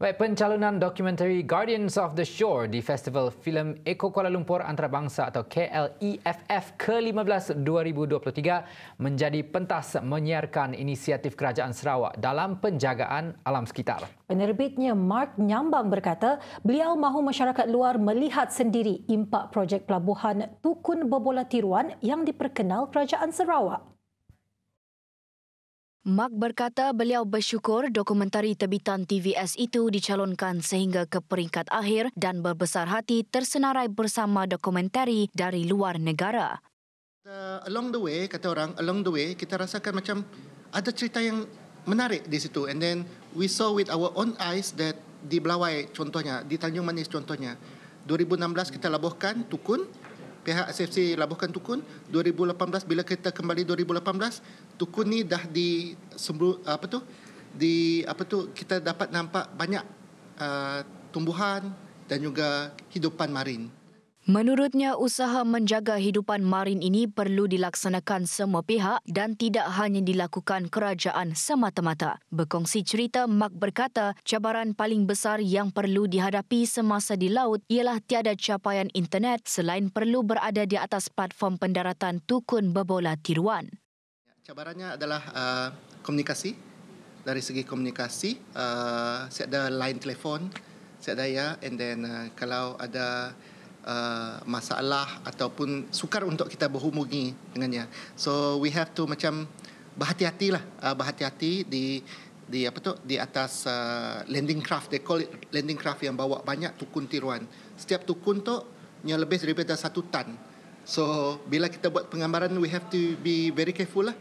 Baik, pencalonan dokumentari Guardians of the Shore di Festival Film Eko Kuala Lumpur Antarabangsa atau KLEFF ke-15 2023 menjadi pentas menyiarkan inisiatif Kerajaan Sarawak dalam penjagaan alam sekitar. Penerbitnya Mark Nyambang berkata, beliau mahu masyarakat luar melihat sendiri impak projek pelabuhan Tukun Bebola Tiruan yang diperkenal Kerajaan Sarawak. Mark berkata beliau bersyukur dokumentari terbitan TVS itu dicalonkan sehingga ke peringkat akhir dan berbesar hati tersenarai bersama dokumentari dari luar negara. Uh, along the way, kata orang, along the way kita rasakan macam ada cerita yang menarik di situ and then we saw with our own eyes that di Belawai contohnya, di Tanjung Manis contohnya, 2016 kita labuhkan Tukun, pihak SFC Labuhkan Tukun 2018 bila kita kembali 2018 Tukun ni dah di apa tu di apa tu kita dapat nampak banyak uh, tumbuhan dan juga hidupan marin. Menurutnya, usaha menjaga hidupan marin ini perlu dilaksanakan semua pihak dan tidak hanya dilakukan kerajaan semata-mata. Berkongsi cerita, Mak berkata cabaran paling besar yang perlu dihadapi semasa di laut ialah tiada capaian internet selain perlu berada di atas platform pendaratan Tukun Bebola Tiruan. Cabarannya adalah uh, komunikasi. Dari segi komunikasi, uh, saya ada line telefon, saya ada ya, and then uh, kalau ada... Uh, masalah ataupun sukar untuk kita berhubungi dengannya. So we have to macam berhati-hatilah, uh, berhati-hati di di apa tu di atas uh, landing craft they call it landing craft yang bawa banyak tukun tiruan. Setiap tukun tu nya lebih daripada satu tan. So bila kita buat penggambaran we have to be very careful lah.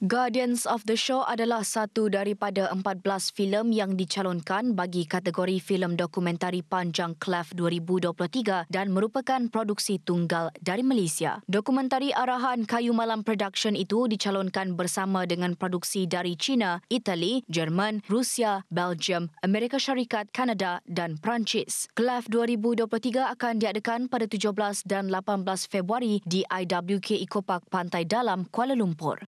Guardians of the Show adalah satu daripada 14 filem yang dicalonkan bagi kategori filem dokumentari panjang Klef 2023 dan merupakan produksi tunggal dari Malaysia. Dokumentari arahan Kayu Malam Production itu dicalonkan bersama dengan produksi dari China, Itali, Jerman, Rusia, Belgium, Amerika Syarikat, Kanada dan Perancis. Klef 2023 akan diadakan pada 17 dan 18 Februari di IWK Eco Pantai Dalam, Kuala Lumpur.